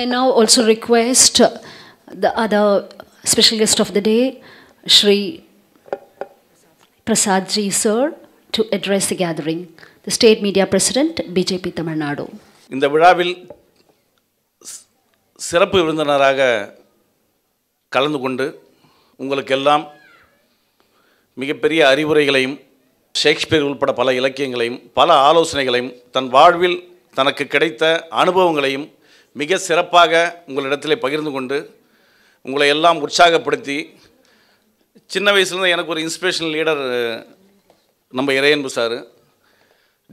I now also request the other special guest of the day, Shri Prasadji sir, to address the gathering. The state media president, BJP Tamil Nadu. In the இந்த விழாவில் சிறப்பு விருந்தினராக கலந்து கொண்டு உங்களுக்கெல்லாம் மிகப்பெரிய அறிவுரைகளையும் Shakespeare உள்பட பல இலக்கியங்களையும் பல ஆலோசனைகளையும் தன் வாழ்வில் தனக்கு கிடைத்த அனுபவங்களையும் மிக சிறப்பாக உங்களிடத்தில் பகிர்ந்து கொண்டு உங்களை எல்லாம் உற்சாகப்படுத்தி சின்ன வயசுலேருந்து எனக்கு ஒரு இன்ஸ்பிரேஷன் லீடர் நம்ம இறையன்பு சார்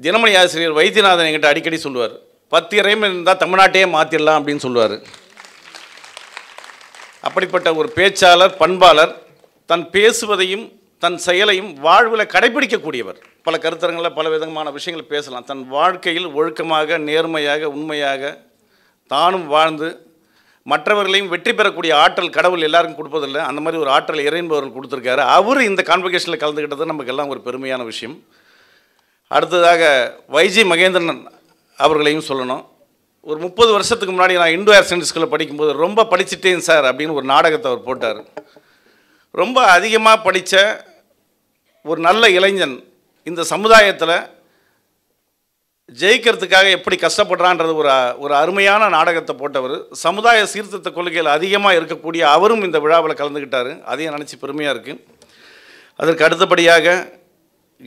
தினமணி ஆசிரியர் வைத்தியநாதன் என்கிட்ட அடிக்கடி சொல்லுவார் பத்து இறையும் இருந்தால் தமிழ்நாட்டையே மாற்றிடலாம் அப்படின்னு சொல்லுவார் அப்படிப்பட்ட ஒரு பேச்சாளர் பண்பாளர் தன் பேசுவதையும் தன் செயலையும் வாழ்வில் கடைபிடிக்கக்கூடியவர் பல கருத்தரங்களில் பல விதமான விஷயங்கள் பேசலாம் தன் வாழ்க்கையில் ஒழுக்கமாக நேர்மையாக உண்மையாக தானும் வாழ்ந்து மற்றவர்களையும் வெற்றி பெறக்கூடிய ஆற்றல் கடவுள் எல்லாருக்கும் கொடுப்பதில்லை அந்த மாதிரி ஒரு ஆற்றல் இறைன்பவர்கள் கொடுத்துருக்காரு அவர் இந்த கான்வகேஷனில் கலந்துக்கிட்டது நமக்கு எல்லாம் ஒரு பெருமையான விஷயம் அடுத்ததாக வைஜி மகேந்திரன் அவர்களையும் சொல்லணும் ஒரு முப்பது வருஷத்துக்கு முன்னாடி நான் இண்டோ ஏர் சென்டர் ஸ்கூலில் படிக்கும்போது ரொம்ப படிச்சுட்டேன் சார் அப்படின்னு ஒரு நாடகத்தை அவர் போட்டார் ரொம்ப அதிகமாக படித்த ஒரு நல்ல இளைஞன் இந்த சமுதாயத்தில் ஜெயிக்கிறதுக்காக எப்படி கஷ்டப்படுறான்றது ஒரு ஒரு அருமையான நாடகத்தை போட்டவர் சமுதாய சீர்திருத்த கொள்கையில் அதிகமாக இருக்கக்கூடிய அவரும் இந்த விழாவில் கலந்துக்கிட்டார் அதையும் நினச்சி பெருமையாக இருக்குது அதற்கு அடுத்தபடியாக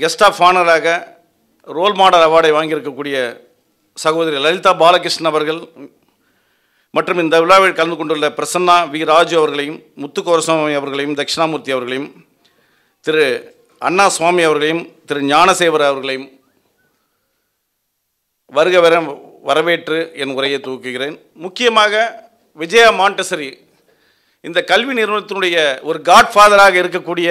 கெஸ்ட் ஆஃப் ஆனராக ரோல் மாடல் அவார்டை வாங்கியிருக்கக்கூடிய சகோதரி லலிதா பாலகிருஷ்ணன் அவர்கள் மற்றும் இந்த விழாவில் கலந்து கொண்டுள்ள பிரசன்னா வி ராஜு அவர்களையும் முத்துக்கோரசாமி அவர்களையும் தட்சிணாமூர்த்தி அவர்களையும் திரு அண்ணா சுவாமி அவர்களையும் திரு ஞானசேவர் அவர்களையும் வருக வர வரவேற்று என் உரையை தூக்குகிறேன் முக்கியமாக விஜயா மாண்டசரி இந்த கல்வி நிறுவனத்தினுடைய ஒரு காட்ஃபாதராக இருக்கக்கூடிய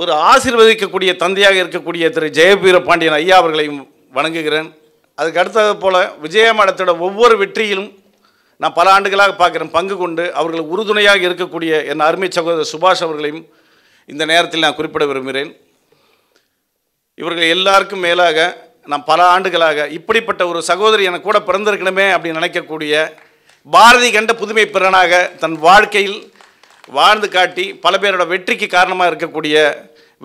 ஒரு ஆசிர்வதிக்கக்கூடிய தந்தையாக இருக்கக்கூடிய திரு ஜெயபீர பாண்டியன் ஐயா அவர்களையும் வணங்குகிறேன் அதுக்கு அடுத்தது போல் மடத்தோட ஒவ்வொரு வெற்றியிலும் நான் பல ஆண்டுகளாக பார்க்குறேன் பங்கு கொண்டு அவர்களுக்கு உறுதுணையாக இருக்கக்கூடிய என் அருமை சகோதரர் சுபாஷ் அவர்களையும் இந்த நேரத்தில் நான் குறிப்பிட விரும்புகிறேன் இவர்கள் எல்லாருக்கும் மேலாக நான் பல ஆண்டுகளாக இப்படிப்பட்ட ஒரு சகோதரி எனக்கு கூட பிறந்திருக்கணுமே அப்படின்னு நினைக்கக்கூடிய பாரதி கண்ட புதுமை பிறனாக தன் வாழ்க்கையில் வாழ்ந்து காட்டி பல பேரோட வெற்றிக்கு காரணமாக இருக்கக்கூடிய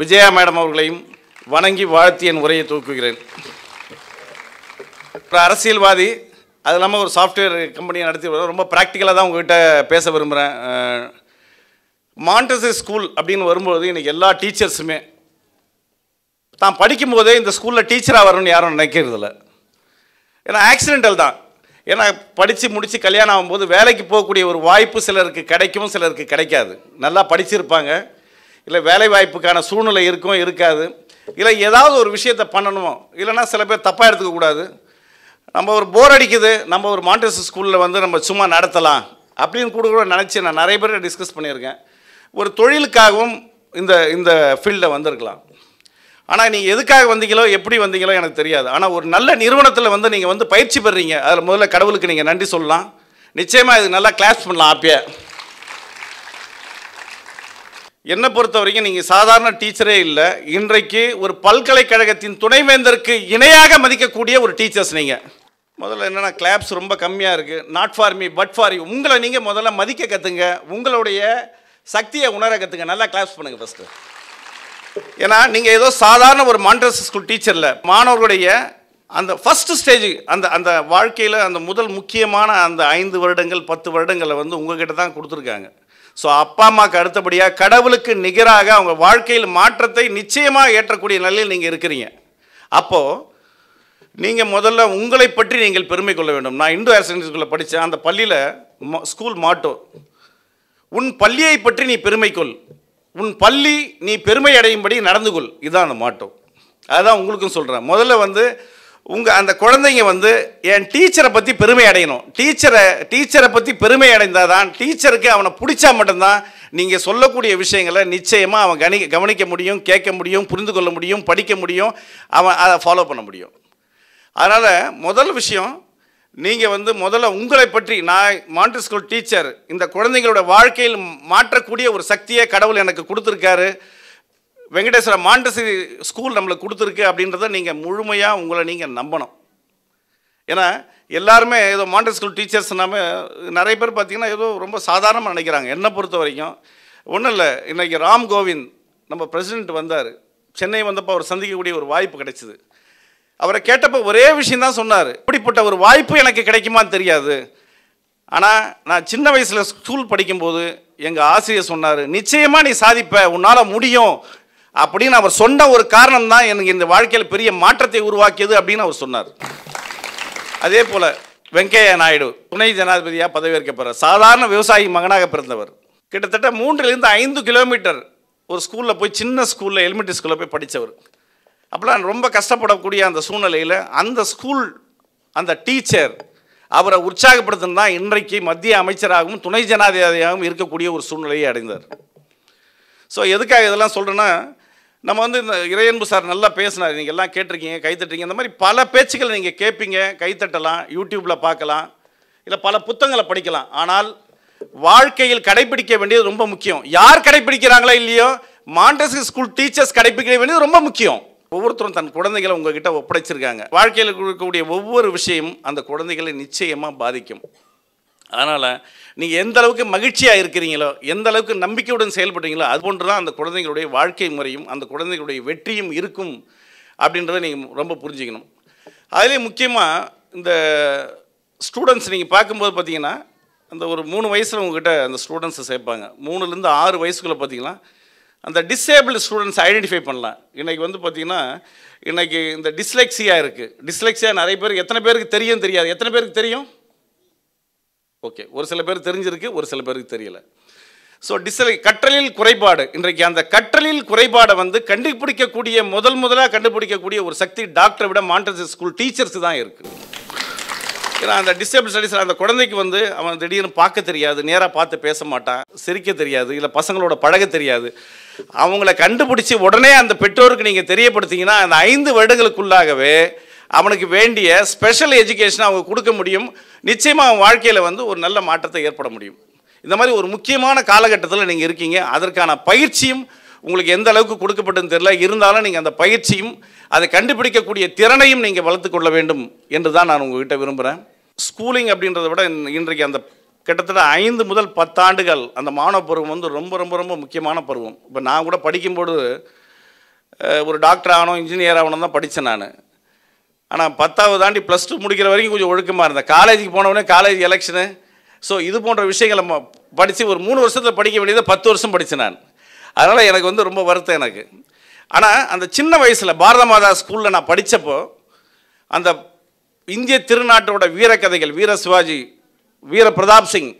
விஜயா மேடம் அவர்களையும் வணங்கி வாழ்த்தி என் உரையை தூக்குகிறேன் ஒரு அரசியல்வாதி அது இல்லாமல் ஒரு சாஃப்ட்வேர் கம்பெனியை நடத்தி ரொம்ப ப்ராக்டிக்கலாக தான் உங்ககிட்ட பேச விரும்புகிறேன் மாண்டசி ஸ்கூல் அப்படின்னு வரும்போது இன்றைக்கி எல்லா டீச்சர்ஸுமே தான் படிக்கும்போதே இந்த ஸ்கூலில் டீச்சராக வரணும்னு யாரும் நினைக்கிறதில்ல ஏன்னா ஆக்சிடென்டல் தான் ஏன்னா படித்து முடித்து கல்யாணம் ஆகும்போது வேலைக்கு போகக்கூடிய ஒரு வாய்ப்பு சிலருக்கு கிடைக்கும் சிலருக்கு கிடைக்காது நல்லா படிச்சிருப்பாங்க இல்லை வேலை வாய்ப்புக்கான சூழ்நிலை இருக்கும் இருக்காது இல்லை ஏதாவது ஒரு விஷயத்தை பண்ணணுமோ இல்லைனா சில பேர் தப்பாக எடுத்துக்கக்கூடாது நம்ம ஒரு போர் அடிக்குது நம்ம ஒரு மாண்டஸ் ஸ்கூலில் வந்து நம்ம சும்மா நடத்தலாம் அப்படின்னு கூட கூட நினச்சி நான் நிறைய பேர் டிஸ்கஸ் பண்ணியிருக்கேன் ஒரு தொழிலுக்காகவும் இந்த இந்த ஃபீல்டில் வந்திருக்கலாம் ஆனால் நீங்கள் எதுக்காக வந்தீங்களோ எப்படி வந்தீங்களோ எனக்கு தெரியாது ஆனால் ஒரு நல்ல நிறுவனத்தில் வந்து நீங்கள் வந்து பயிற்சி பெறீங்க அதில் முதல்ல கடவுளுக்கு நீங்கள் நன்றி சொல்லலாம் நிச்சயமாக இது நல்லா கிளாஸ் பண்ணலாம் ஆப்பியை என்னை பொறுத்த வரைக்கும் நீங்கள் சாதாரண டீச்சரே இல்லை இன்றைக்கு ஒரு பல்கலைக்கழகத்தின் துணைவேந்தருக்கு இணையாக மதிக்கக்கூடிய ஒரு டீச்சர்ஸ் நீங்கள் முதல்ல என்னென்னா கிளாப்ஸ் ரொம்ப கம்மியாக இருக்குது not for me but for you உங்களை நீங்கள் முதல்ல மதிக்க கற்றுங்க உங்களுடைய சக்தியை உணர கற்றுங்க நல்லா கிளாப்ஸ் பண்ணுங்கள் ஃபஸ்ட்டு ஏன்னா நீங்கள் ஏதோ சாதாரண ஒரு மாண்ட்ரஸ் ஸ்கூல் டீச்சரில் மாணவர்களுடைய அந்த ஃபஸ்ட்டு ஸ்டேஜ் அந்த அந்த வாழ்க்கையில் அந்த முதல் முக்கியமான அந்த ஐந்து வருடங்கள் பத்து வருடங்களை வந்து உங்ககிட்ட தான் கொடுத்துருக்காங்க ஸோ அப்பா அம்மாவுக்கு அடுத்தபடியாக கடவுளுக்கு நிகராக அவங்க வாழ்க்கையில் மாற்றத்தை நிச்சயமாக ஏற்றக்கூடிய நிலையில் நீங்கள் இருக்கிறீங்க அப்போது நீங்கள் முதல்ல உங்களை பற்றி நீங்கள் பெருமை கொள்ள வேண்டும் நான் இந்து ஹையர் செகண்டரி ஸ்கூலில் படித்தேன் அந்த பள்ளியில் ஸ்கூல் மாட்டோ உன் பள்ளியை பற்றி நீ பெருமை கொள் உன் பள்ளி நீ பெருமை அடையும்படி நடந்து கொள் இதுதான் அந்த மாட்டோம் அதுதான் உங்களுக்கும் சொல்கிறேன் முதல்ல வந்து உங்கள் அந்த குழந்தைங்க வந்து என் டீச்சரை பற்றி பெருமை அடையணும் டீச்சரை டீச்சரை பற்றி பெருமை அடைந்தால் தான் டீச்சருக்கு அவனை பிடிச்சா மட்டும்தான் நீங்கள் சொல்லக்கூடிய விஷயங்களை நிச்சயமாக அவன் கணி கவனிக்க முடியும் கேட்க முடியும் புரிந்து கொள்ள முடியும் படிக்க முடியும் அவன் அதை ஃபாலோ பண்ண முடியும் அதனால் முதல் விஷயம் நீங்கள் வந்து முதல்ல உங்களை பற்றி நான் மாண்டர் ஸ்கூல் டீச்சர் இந்த குழந்தைங்களோட வாழ்க்கையில் மாற்றக்கூடிய ஒரு சக்தியை கடவுள் எனக்கு கொடுத்துருக்காரு வெங்கடேஸ்வர மாண்டசரி ஸ்கூல் நம்மளுக்கு கொடுத்துருக்கு அப்படின்றத நீங்கள் முழுமையாக உங்களை நீங்கள் நம்பணும் ஏன்னா எல்லாருமே ஏதோ மாண்டர் ஸ்கூல் டீச்சர்ஸ் நிறைய பேர் பார்த்திங்கன்னா ஏதோ ரொம்ப சாதாரணமாக நினைக்கிறாங்க என்னை பொறுத்த வரைக்கும் ஒன்றும் இல்லை இன்றைக்கி ராம் கோவிந்த் நம்ம பிரசிடெண்ட் வந்தார் சென்னை வந்தப்போ அவர் சந்திக்கக்கூடிய ஒரு வாய்ப்பு கிடைச்சிது அவரை கேட்டப்போ ஒரே விஷயம் தான் சொன்னார் இப்படிப்பட்ட ஒரு வாய்ப்பு எனக்கு கிடைக்குமான்னு தெரியாது ஆனால் நான் சின்ன வயசில் ஸ்கூல் படிக்கும்போது எங்கள் ஆசிரியர் சொன்னார் நிச்சயமாக நீ சாதிப்ப உன்னால் முடியும் அப்படின்னு அவர் சொன்ன ஒரு காரணம் தான் எனக்கு இந்த வாழ்க்கையில் பெரிய மாற்றத்தை உருவாக்கியது அப்படின்னு அவர் சொன்னார் அதே போல் வெங்கையா நாயுடு துணை ஜனாதிபதியாக பதவியேற்க போகிறார் சாதாரண விவசாயி மகனாக பிறந்தவர் கிட்டத்தட்ட மூன்றிலிருந்து ஐந்து கிலோமீட்டர் ஒரு ஸ்கூலில் போய் சின்ன ஸ்கூலில் எலிமெண்ட்ரி ஸ்கூலில் போய் படித்தவர் அப்படிலாம் ரொம்ப கஷ்டப்படக்கூடிய அந்த சூழ்நிலையில் அந்த ஸ்கூல் அந்த டீச்சர் அவரை உற்சாகப்படுத்தினா இன்றைக்கு மத்திய அமைச்சராகவும் துணை ஜனாதிபதியாகவும் இருக்கக்கூடிய ஒரு சூழ்நிலையை அடைந்தார் ஸோ எதுக்காக இதெல்லாம் சொல்கிறேன்னா நம்ம வந்து இந்த இறையன்பு சார் நல்லா பேசினார் நீங்கள் எல்லாம் கேட்டிருக்கீங்க கைத்தட்டுறீங்க இந்த மாதிரி பல பேச்சுக்களை நீங்கள் கேட்பீங்க கைத்தட்டலாம் யூடியூப்பில் பார்க்கலாம் இல்லை பல புத்தகங்களை படிக்கலாம் ஆனால் வாழ்க்கையில் கடைபிடிக்க வேண்டியது ரொம்ப முக்கியம் யார் கடைபிடிக்கிறாங்களா இல்லையோ மாண்டஸ் ஸ்கூல் டீச்சர்ஸ் கடைபிடிக்க வேண்டியது ரொம்ப முக்கியம் ஒவ்வொருத்தரும் தன் குழந்தைகளை உங்ககிட்ட ஒப்படைச்சிருக்காங்க வாழ்க்கையில் இருக்கக்கூடிய ஒவ்வொரு விஷயம் அந்த குழந்தைகளை நிச்சயமாக பாதிக்கும் அதனால் நீங்கள் எந்த அளவுக்கு மகிழ்ச்சியாக இருக்கிறீங்களோ எந்த அளவுக்கு நம்பிக்கையுடன் செயல்படுறீங்களோ அது போன்று தான் அந்த குழந்தைங்களுடைய வாழ்க்கை முறையும் அந்த குழந்தைகளுடைய வெற்றியும் இருக்கும் அப்படின்றத நீங்கள் ரொம்ப புரிஞ்சுக்கணும் அதிலே முக்கியமாக இந்த ஸ்டூடெண்ட்ஸ் நீங்கள் பார்க்கும்போது பார்த்தீங்கன்னா அந்த ஒரு மூணு வயசில் உங்ககிட்ட அந்த ஸ்டூடெண்ட்ஸை சேர்ப்பாங்க மூணுலேருந்து ஆறு வயசுக்குள்ளே பார்த்தீங்கன்னா அந்த டிசேபிள் ஸ்டூடெண்ட்ஸ் ஐடென்டிஃபை பண்ணலாம் இன்றைக்கி வந்து பார்த்திங்கன்னா இன்றைக்கி இந்த டிஸ்லெக்ஸியா இருக்குது டிஸ்லெக்ஸியா நிறைய பேருக்கு எத்தனை பேருக்கு தெரியும் தெரியாது எத்தனை பேருக்கு தெரியும் ஓகே ஒரு சில பேர் தெரிஞ்சிருக்கு ஒரு சில பேருக்கு தெரியல ஸோ டிஸ்ல கற்றலில் குறைபாடு இன்றைக்கு அந்த கற்றலில் குறைபாடை வந்து கண்டுபிடிக்கக்கூடிய முதல் முதலாக கண்டுபிடிக்கக்கூடிய ஒரு சக்தி டாக்டரை விட மாண்டசரி ஸ்கூல் டீச்சர்ஸ் தான் இருக்குது ஏன்னா அந்த டிசேபிள் ஸ்டடீஸில் அந்த குழந்தைக்கு வந்து அவன் திடீர்னு பார்க்க தெரியாது நேராக பார்த்து பேச மாட்டான் சிரிக்க தெரியாது இல்லை பசங்களோட பழக தெரியாது அவங்கள கண்டுபிடிச்சி உடனே அந்த பெற்றோருக்கு நீங்கள் தெரியப்படுத்திங்கன்னா அந்த ஐந்து வருடங்களுக்குள்ளாகவே அவனுக்கு வேண்டிய ஸ்பெஷல் எஜுகேஷனை அவங்க கொடுக்க முடியும் நிச்சயமாக அவன் வாழ்க்கையில் வந்து ஒரு நல்ல மாற்றத்தை ஏற்பட முடியும் இந்த மாதிரி ஒரு முக்கியமான காலகட்டத்தில் நீங்கள் இருக்கீங்க அதற்கான பயிற்சியும் உங்களுக்கு எந்த அளவுக்கு கொடுக்கப்பட்டதுன்னு தெரியல இருந்தாலும் நீங்கள் அந்த பயிற்சியும் அதை கண்டுபிடிக்கக்கூடிய திறனையும் நீங்கள் வளர்த்து கொள்ள வேண்டும் என்று தான் நான் உங்ககிட்ட விரும்புகிறேன் ஸ்கூலிங் அப்படின்றத விட இன்றைக்கு அந்த கிட்டத்தட்ட ஐந்து முதல் பத்தாண்டுகள் அந்த மாணவ பருவம் வந்து ரொம்ப ரொம்ப ரொம்ப முக்கியமான பருவம் இப்போ நான் கூட படிக்கும்போது ஒரு டாக்டர் ஆகணும் இன்ஜினியர் ஆகணும் தான் படித்தேன் நான் ஆனால் பத்தாவது தாண்டி ப்ளஸ் டூ முடிக்கிற வரைக்கும் கொஞ்சம் ஒழுக்கமாக இருந்தேன் காலேஜுக்கு போனவுடனே காலேஜ் எலெக்ஷனு ஸோ இது போன்ற விஷயங்களை படித்து ஒரு மூணு வருஷத்தில் படிக்க வேண்டியதை பத்து வருஷம் படித்தேன் நான் அதனால் எனக்கு வந்து ரொம்ப வருத்தம் எனக்கு ஆனால் அந்த சின்ன வயசில் பாரத மாதா ஸ்கூலில் நான் படித்தப்போ அந்த இந்திய திருநாட்டோட வீரக்கதைகள் வீர சிவாஜி வீர பிரதாப் சிங்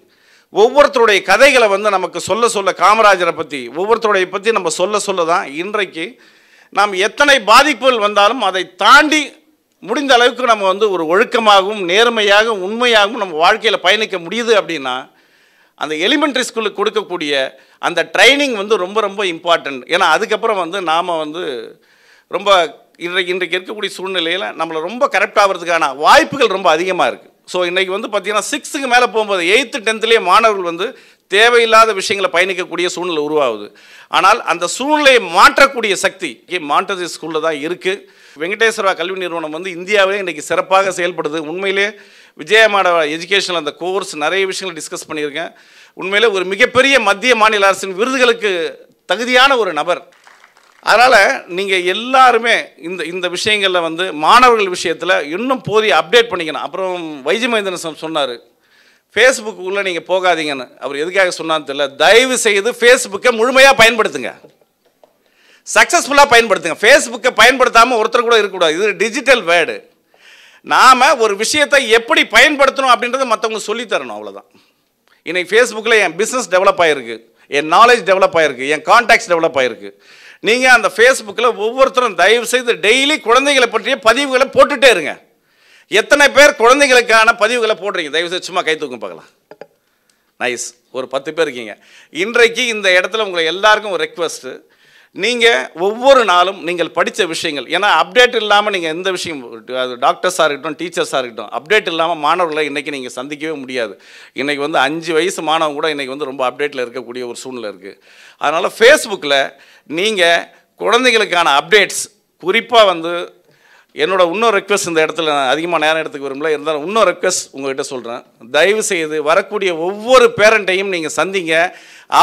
ஒவ்வொருத்தருடைய கதைகளை வந்து நமக்கு சொல்ல சொல்ல காமராஜரை பற்றி ஒவ்வொருத்தருடைய பற்றி நம்ம சொல்ல சொல்ல தான் இன்றைக்கு நாம் எத்தனை பாதிப்புகள் வந்தாலும் அதை தாண்டி முடிந்த அளவுக்கு நம்ம வந்து ஒரு ஒழுக்கமாகவும் நேர்மையாகவும் உண்மையாகவும் நம்ம வாழ்க்கையில் பயணிக்க முடியுது அப்படின்னா அந்த எலிமெண்ட்ரி ஸ்கூலுக்கு கொடுக்கக்கூடிய அந்த ட்ரைனிங் வந்து ரொம்ப ரொம்ப இம்பார்ட்டண்ட் ஏன்னா அதுக்கப்புறம் வந்து நாம் வந்து ரொம்ப இன்றைக்கு இன்றைக்கு இருக்கக்கூடிய சூழ்நிலையில் நம்மளை ரொம்ப கரெக்ட் ஆகிறதுக்கான வாய்ப்புகள் ரொம்ப அதிகமாக இருக்குது ஸோ இன்றைக்கி வந்து பார்த்திங்கன்னா சிக்ஸ்த்துக்கு மேலே போகும்போது எயித்து டென்த்துலேயே மாணவர்கள் வந்து தேவையில்லாத விஷயங்களை பயணிக்கக்கூடிய சூழ்நிலை உருவாகுது ஆனால் அந்த சூழ்நிலையை மாற்றக்கூடிய சக்தி மாண்டதி ஸ்கூலில் தான் இருக்குது வெங்கடேஸ்வரா கல்வி நிறுவனம் வந்து இந்தியாவிலே இன்றைக்கி சிறப்பாக செயல்படுது உண்மையிலே விஜயமாட எஜுகேஷனில் அந்த கோர்ஸ் நிறைய விஷயங்கள் டிஸ்கஸ் பண்ணியிருக்கேன் உண்மையிலே ஒரு மிகப்பெரிய மத்திய மாநில அரசின் விருதுகளுக்கு தகுதியான ஒரு நபர் அதனால் நீங்கள் எல்லாருமே இந்த இந்த விஷயங்களில் வந்து மாணவர்கள் விஷயத்தில் இன்னும் போதிய அப்டேட் பண்ணிக்கணும் அப்புறம் வைஜிமேந்திரன் சொன்னார் ஃபேஸ்புக்கு உள்ளே நீங்கள் போகாதீங்கன்னு அவர் எதுக்காக சொன்னான்னு தெரியல தயவு செய்து ஃபேஸ்புக்கை முழுமையாக பயன்படுத்துங்க சக்ஸஸ்ஃபுல்லாக பயன்படுத்துங்க ஃபேஸ்புக்கை பயன்படுத்தாமல் ஒருத்தர் கூட இருக்கக்கூடாது இது டிஜிட்டல் வேர்டு நாம் ஒரு விஷயத்தை எப்படி பயன்படுத்தணும் அப்படின்றத மற்றவங்க சொல்லித்தரணும் அவ்வளோதான் இன்றைக்கி ஃபேஸ்புக்கில் என் பிஸ்னஸ் டெவலப் ஆகிருக்கு என் நாலேஜ் டெவலப் ஆகிருக்கு என் கான்டாக்ட்ஸ் டெவலப் ஆகிருக்கு நீங்கள் அந்த ஃபேஸ்புக்கில் ஒவ்வொருத்தரும் தயவு செய்து டெய்லி குழந்தைகளை பற்றிய பதிவுகளை போட்டுகிட்டே இருங்க எத்தனை பேர் குழந்தைங்களுக்கான பதிவுகளை போடுறீங்க தயவு செய்து சும்மா கை தூக்கம் பார்க்கலாம் நைஸ் ஒரு பத்து பேர் இருக்கீங்க இன்றைக்கு இந்த இடத்துல உங்களை எல்லாருக்கும் ஒரு ரெக்வஸ்ட்டு நீங்கள் ஒவ்வொரு நாளும் நீங்கள் படித்த விஷயங்கள் ஏன்னா அப்டேட் இல்லாமல் நீங்கள் எந்த விஷயம் அது டாக்டர்ஸாக இருக்கட்டும் டீச்சர்ஸாக இருக்கட்டும் அப்டேட் இல்லாமல் மாணவர்களை இன்றைக்கி நீங்கள் சந்திக்கவே முடியாது இன்றைக்கி வந்து அஞ்சு வயசு மாணவன் கூட இன்றைக்கி வந்து ரொம்ப அப்டேட்டில் இருக்கக்கூடிய ஒரு சூழ்நிலை இருக்குது அதனால் ஃபேஸ்புக்கில் நீங்கள் குழந்தைகளுக்கான அப்டேட்ஸ் குறிப்பாக வந்து என்னோட இன்னொரு ரெக்வஸ்ட் இந்த இடத்துல நான் அதிகமாக நேரம் எடுத்துக்க விரும்பல இருந்தாலும் இன்னொரு ரெக்வஸ்ட் உங்கள்கிட்ட சொல்கிறேன் தயவு செய்து வரக்கூடிய ஒவ்வொரு பேரண்ட்டையும் நீங்கள் சந்திங்க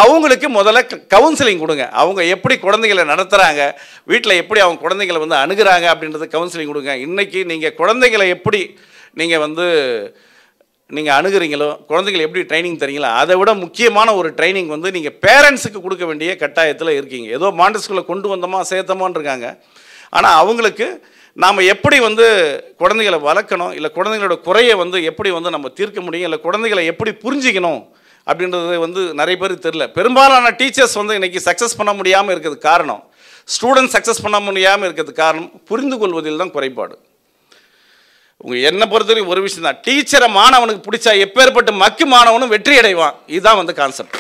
அவங்களுக்கு முதல்ல கவுன்சிலிங் கொடுங்க அவங்க எப்படி குழந்தைகளை நடத்துகிறாங்க வீட்டில் எப்படி அவங்க குழந்தைங்களை வந்து அணுகிறாங்க அப்படின்றது கவுன்சிலிங் கொடுங்க இன்றைக்கி நீங்கள் குழந்தைங்களை எப்படி நீங்கள் வந்து நீங்கள் அணுகிறீங்களோ குழந்தைகள் எப்படி ட்ரைனிங் தரீங்களோ அதை விட முக்கியமான ஒரு ட்ரைனிங் வந்து நீங்கள் பேரண்ட்ஸுக்கு கொடுக்க வேண்டிய கட்டாயத்தில் இருக்கீங்க ஏதோ மாண்டஸ்குள்ளே கொண்டு வந்தோமா சேர்த்தமான் இருக்காங்க ஆனால் அவங்களுக்கு நாம் எப்படி வந்து குழந்தைகளை வளர்க்கணும் இல்லை குழந்தைங்களோட குறையை வந்து எப்படி வந்து நம்ம தீர்க்க முடியும் இல்லை குழந்தைகளை எப்படி புரிஞ்சிக்கணும் அப்படின்றது வந்து நிறைய பேர் தெரில பெரும்பாலான டீச்சர்ஸ் வந்து இன்றைக்கி சக்ஸஸ் பண்ண முடியாமல் இருக்கிறது காரணம் ஸ்டூடெண்ட் சக்ஸஸ் பண்ண முடியாமல் இருக்கிறது காரணம் புரிந்து கொள்வதில் தான் குறைபாடு உங்கள் என்னை பொறுத்தவரைக்கும் ஒரு விஷயம் தான் டீச்சரை மாணவனுக்கு பிடிச்சா எப்பேற்பட்ட மக்கு மாணவனும் வெற்றி அடைவான் இதுதான் வந்து கான்செப்ட்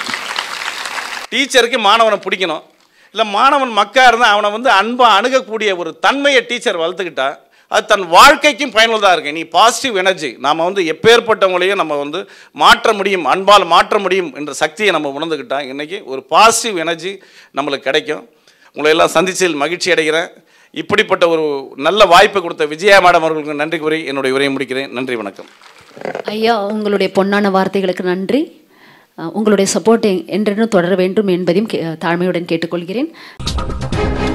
டீச்சருக்கு மாணவனை பிடிக்கணும் இல்லை மாணவன் மக்கா இருந்தால் அவனை வந்து அன்பாக அணுகக்கூடிய ஒரு தன்மையை டீச்சர் வளர்த்துக்கிட்டா அது தன் வாழ்க்கைக்கும் பயனுள்ளதாக இருக்கு நீ பாசிட்டிவ் எனர்ஜி நாம் வந்து எப்பேற்பட்டவங்களையும் நம்ம வந்து மாற்ற முடியும் அன்பால் மாற்ற முடியும் என்ற சக்தியை நம்ம உணர்ந்துக்கிட்டால் இன்றைக்கி ஒரு பாசிட்டிவ் எனர்ஜி நம்மளுக்கு கிடைக்கும் உங்களை எல்லாம் சந்திச்சதில் மகிழ்ச்சி அடைகிறேன் இப்படிப்பட்ட ஒரு நல்ல வாய்ப்பு கொடுத்த விஜயா மேடம் அவர்களுக்கு நன்றி கூறி என்னுடைய உரையை முடிக்கிறேன் நன்றி வணக்கம் ஐயா உங்களுடைய பொன்னான வார்த்தைகளுக்கு நன்றி உங்களுடைய சப்போர்ட்டை என்றென்றும் தொடர வேண்டும் என்பதையும் தாழ்மையுடன் கேட்டுக்கொள்கிறேன்